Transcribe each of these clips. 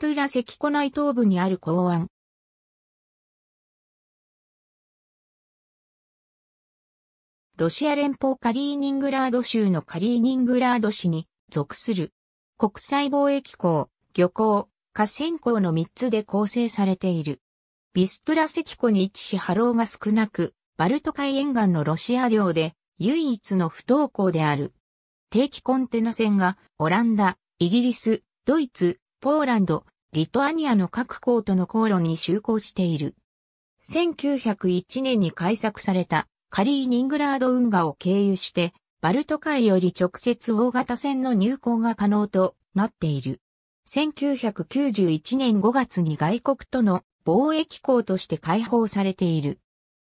トゥラ関湖内東部にある港湾。ロシア連邦カリーニングラード州のカリーニングラード市に属する国際貿易港、漁港、河川港の3つで構成されている。ビストラ関湖に位置し波浪が少なく、バルト海沿岸のロシア領で唯一の不登校である。定期コンテナ船がオランダ、イギリス、ドイツ、ポーランド、リトアニアの各港との航路に就航している。1901年に開削されたカリーニングラード運河を経由して、バルト海より直接大型船の入港が可能となっている。1991年5月に外国との貿易港として開放されている。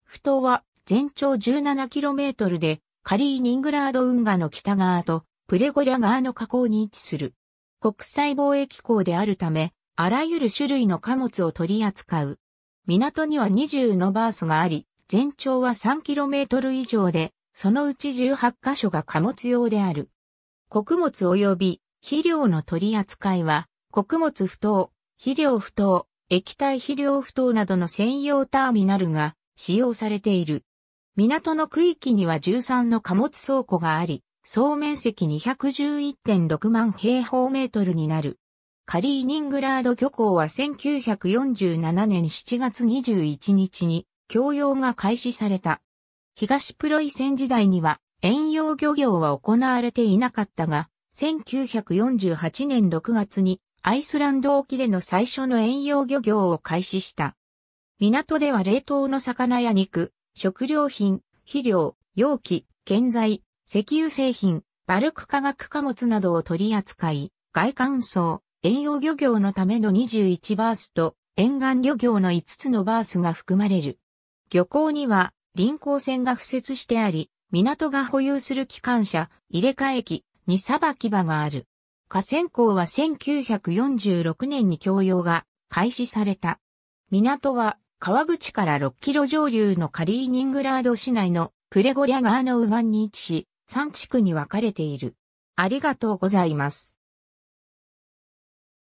不頭は全長 17km でカリーニングラード運河の北側とプレゴリャ側の河口に位置する。国際貿易港であるため、あらゆる種類の貨物を取り扱う。港には20のバースがあり、全長は 3km 以上で、そのうち18カ所が貨物用である。穀物及び肥料の取り扱いは、穀物不当、肥料不当、液体肥料不当などの専用ターミナルが使用されている。港の区域には13の貨物倉庫があり、総面積211.6万平方メートルになる。カリーニングラード漁港は1947年7月21日に供用が開始された。東プロイセン時代には遠洋漁業は行われていなかったが、1948年6月にアイスランド沖での最初の遠洋漁業を開始した。港では冷凍の魚や肉、食料品、肥料、容器、建材、石油製品、バルク化学貨物などを取り扱い、外観層、遠洋漁業のための21バースと、沿岸漁業の5つのバースが含まれる。漁港には、臨港船が付設してあり、港が保有する機関車、入れ替え機、荷さばき場がある。河川港は1946年に供用が開始された。港は川口から6キロ上流のカリーニングラード市内のプレゴリャ川の右岸に位置し、3地区に分かれている。ありがとうございます。